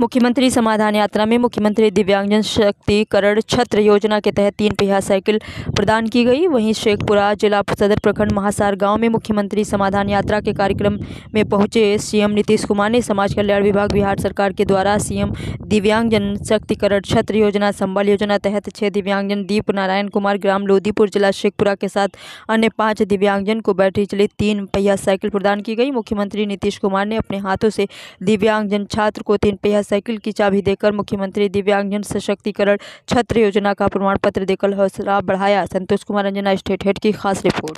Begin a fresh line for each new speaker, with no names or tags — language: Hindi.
मुख्यमंत्री समाधान यात्रा में मुख्यमंत्री दिव्यांगजन शक्तिकरण छत्र योजना के तहत तीन पहिया साइकिल प्रदान की गई वहीं शेखपुरा जिला सदर प्रखंड महासार गांव में मुख्यमंत्री समाधान यात्रा के कार्यक्रम में पहुंचे सीएम नीतीश कुमार ने समाज कल्याण विभाग बिहार सरकार के द्वारा सीएम दिव्यांगजन शक्तिकरण छत्र योजना संबल योजना तहत छः दिव्यांगजन दीप नारायण कुमार ग्राम लोधीपुर जिला शेखपुरा के साथ अन्य पाँच दिव्यांगजन को बैटरी चलित तीन पहिया साइकिल प्रदान की गई मुख्यमंत्री नीतीश कुमार ने अपने हाथों से दिव्यांगजन छात्र को तीन पहिया साइकिल की चाबी देकर मुख्यमंत्री दिव्यांगजन सशक्तिकरण छत्र योजना का प्रमाण पत्र देकर हौसला बढ़ाया संतोष कुमार अंजना स्टेट हेड की खास रिपोर्ट